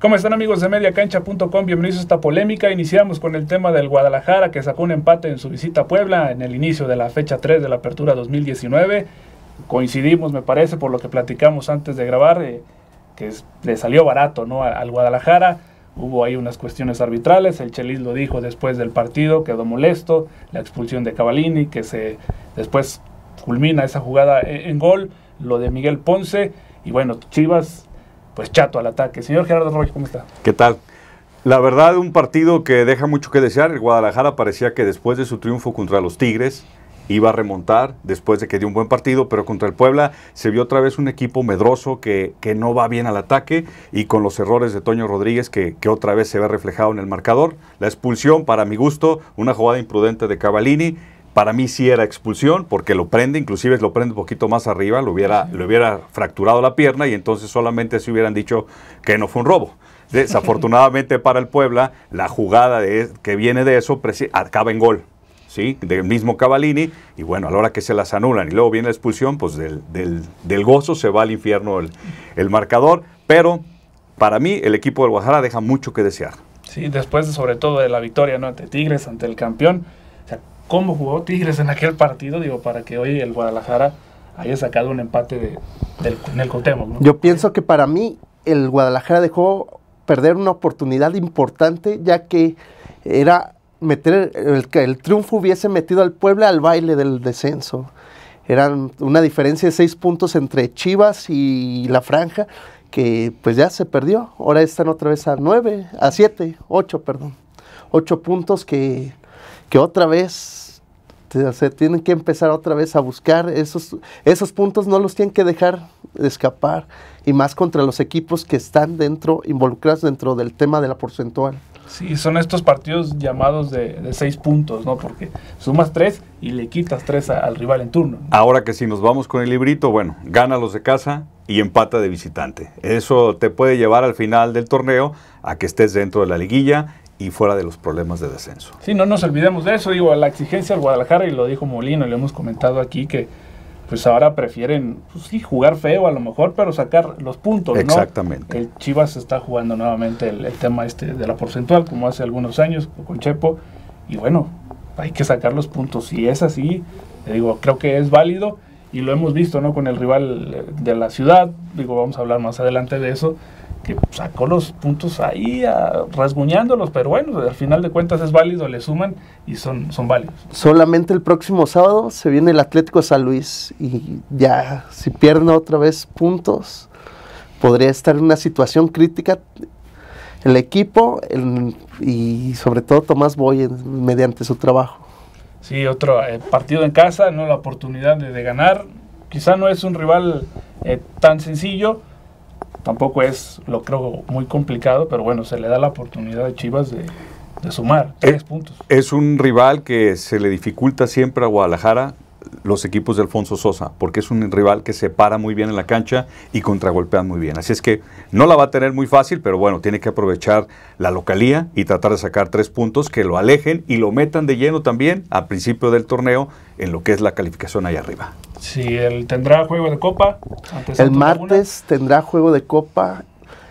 ¿Cómo están amigos de mediacancha.com? Bienvenidos a esta polémica. Iniciamos con el tema del Guadalajara que sacó un empate en su visita a Puebla en el inicio de la fecha 3 de la apertura 2019. Coincidimos, me parece, por lo que platicamos antes de grabar, eh, que le salió barato ¿no? al Guadalajara. Hubo ahí unas cuestiones arbitrales, el Chelis lo dijo después del partido, quedó molesto, la expulsión de Cavalini, que se después culmina esa jugada e, en gol, lo de Miguel Ponce, y bueno, Chivas pues chato al ataque. Señor Gerardo Roy, ¿cómo está? ¿Qué tal? La verdad, un partido que deja mucho que desear. El Guadalajara parecía que después de su triunfo contra los Tigres iba a remontar después de que dio un buen partido, pero contra el Puebla se vio otra vez un equipo medroso que, no va bien al ataque y con los errores de Toño Rodríguez que, que, otra vez se ve reflejado en el marcador. La expulsión, para mi gusto, una jugada imprudente de Cavalini para mí sí era expulsión, porque lo prende, inclusive lo prende un poquito más arriba, lo hubiera, le hubiera fracturado la pierna y entonces solamente se hubieran dicho que no fue un robo. Desafortunadamente para el Puebla, la jugada que viene de eso acaba en gol. ¿sí? Del mismo Cavalini, y bueno, a la hora que se las anulan y luego viene la expulsión, pues del, del, gozo se va al infierno el, marcador, pero para mí el equipo del Guadalajara deja mucho que desear. Sí, después sobre todo de la victoria ante Tigres, ante el campeón, cómo jugó Tigres en aquel partido, digo, para que hoy el Guadalajara haya sacado un empate del, en el Yo pienso que para mí el Guadalajara dejó perder una oportunidad importante, ya que era meter el que el triunfo hubiese metido al pueblo al baile del descenso. Eran una diferencia de seis puntos entre Chivas y la franja, que pues ya se perdió. Ahora están otra vez a nueve, a siete, ocho, perdón. Ocho puntos que que otra vez se tienen que empezar otra vez a buscar esos, esos puntos, no los tienen que dejar escapar, y más contra los equipos que están dentro, involucrados dentro del tema de la porcentual. Sí, son estos partidos llamados de, seis puntos, ¿no? Porque sumas tres y le quitas tres al rival en turno. Ahora que si nos vamos con el librito, bueno, gana los de casa y empata de visitante. Eso te puede llevar al final del torneo a que estés dentro de la liguilla y fuera de los problemas de descenso. Sí, no nos olvidemos de eso, digo, la exigencia del Guadalajara, y lo dijo Molino, le hemos comentado aquí, que pues ahora prefieren, pues, sí, jugar feo a lo mejor, pero sacar los puntos, Exactamente. El Chivas está jugando nuevamente el, tema este de la porcentual, como hace algunos años con Chepo, y bueno, hay que sacar los puntos, y es así, le digo, creo que es válido, y lo hemos visto, ¿no? Con el rival de la ciudad, digo, vamos a hablar más adelante de eso, que sacó los puntos ahí rasguñándolos, pero bueno, al final de cuentas es válido, le suman y son, son válidos. Solamente el próximo sábado se viene el Atlético San Luis y ya si pierde otra vez puntos, podría estar en una situación crítica el equipo y sobre todo Tomás Boy mediante su trabajo. Sí, otro eh, partido en casa, no la oportunidad de, ganar. Quizá no es un rival eh, tan sencillo, tampoco es, lo creo, muy complicado, pero bueno, se le da la oportunidad a Chivas de, sumar tres eh, puntos. Es un rival que se le dificulta siempre a Guadalajara los equipos de Alfonso Sosa, porque es un rival que se para muy bien en la cancha y contragolpea muy bien. Así es que no la va a tener muy fácil, pero bueno, tiene que aprovechar la localía y tratar de sacar tres puntos que lo alejen y lo metan de lleno también al principio del torneo en lo que es la calificación ahí arriba. Si él tendrá juego de copa. el martes tendrá juego de copa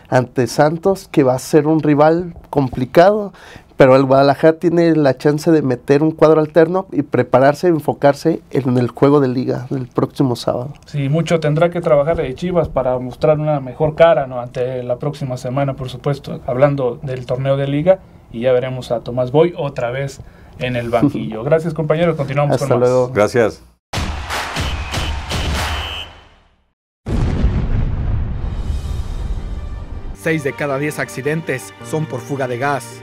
ante Santos, que va a ser un rival complicado pero el Guadalajara tiene la chance de meter un cuadro alterno y prepararse, enfocarse en el juego de liga del próximo sábado. Sí, mucho tendrá que trabajar de Chivas para mostrar una mejor cara ¿no? ante la próxima semana, por supuesto, hablando del torneo de liga y ya veremos a Tomás Boy otra vez en el banquillo. Gracias compañeros, continuamos Hasta con luego. Gracias. Seis de cada diez accidentes son por fuga de gas.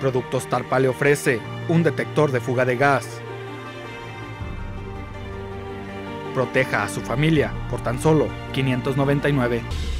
Productos Tarpa le ofrece un detector de fuga de gas. Proteja a su familia por tan solo 599.